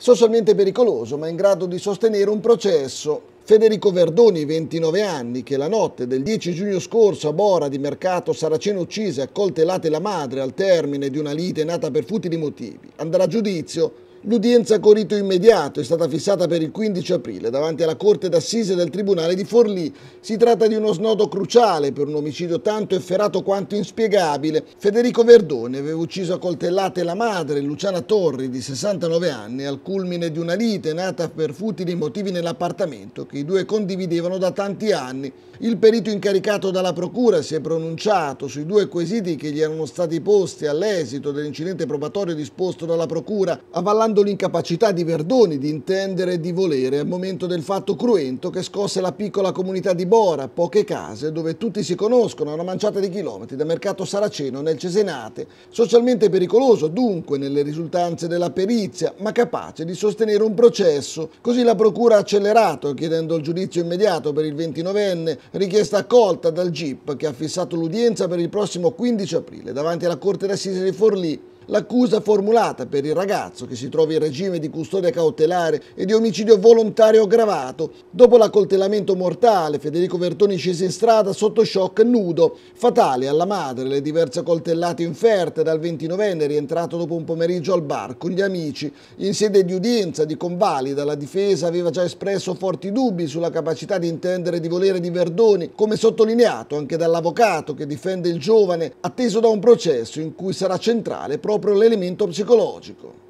socialmente pericoloso ma in grado di sostenere un processo. Federico Verdoni, 29 anni, che la notte del 10 giugno scorso a Bora di Mercato Saraceno uccise a coltellate la madre al termine di una lite nata per futili motivi, andrà a giudizio L'udienza con rito immediato è stata fissata per il 15 aprile davanti alla Corte d'Assise del Tribunale di Forlì. Si tratta di uno snodo cruciale per un omicidio tanto efferato quanto inspiegabile. Federico Verdone aveva ucciso a coltellate la madre, Luciana Torri, di 69 anni, al culmine di una lite nata per futili motivi nell'appartamento che i due condividevano da tanti anni. Il perito incaricato dalla procura si è pronunciato sui due quesiti che gli erano stati posti all'esito dell'incidente probatorio disposto dalla procura, avallando mostrando l'incapacità di Verdoni di intendere e di volere al momento del fatto cruento che scosse la piccola comunità di Bora, poche case dove tutti si conoscono a una manciata di chilometri da mercato saraceno nel Cesenate, socialmente pericoloso dunque nelle risultanze della perizia, ma capace di sostenere un processo. Così la procura ha accelerato chiedendo il giudizio immediato per il 29enne, richiesta accolta dal GIP che ha fissato l'udienza per il prossimo 15 aprile davanti alla Corte d'Assise di Forlì l'accusa formulata per il ragazzo che si trova in regime di custodia cautelare e di omicidio volontario aggravato dopo l'accoltellamento mortale Federico Vertoni scese in strada sotto shock nudo, fatale alla madre le diverse coltellate inferte dal 29enne rientrato dopo un pomeriggio al bar con gli amici. In sede di udienza di convalida la difesa aveva già espresso forti dubbi sulla capacità di intendere di volere di Verdoni, come sottolineato anche dall'avvocato che difende il giovane atteso da un processo in cui sarà centrale proprio proprio l'elemento psicologico.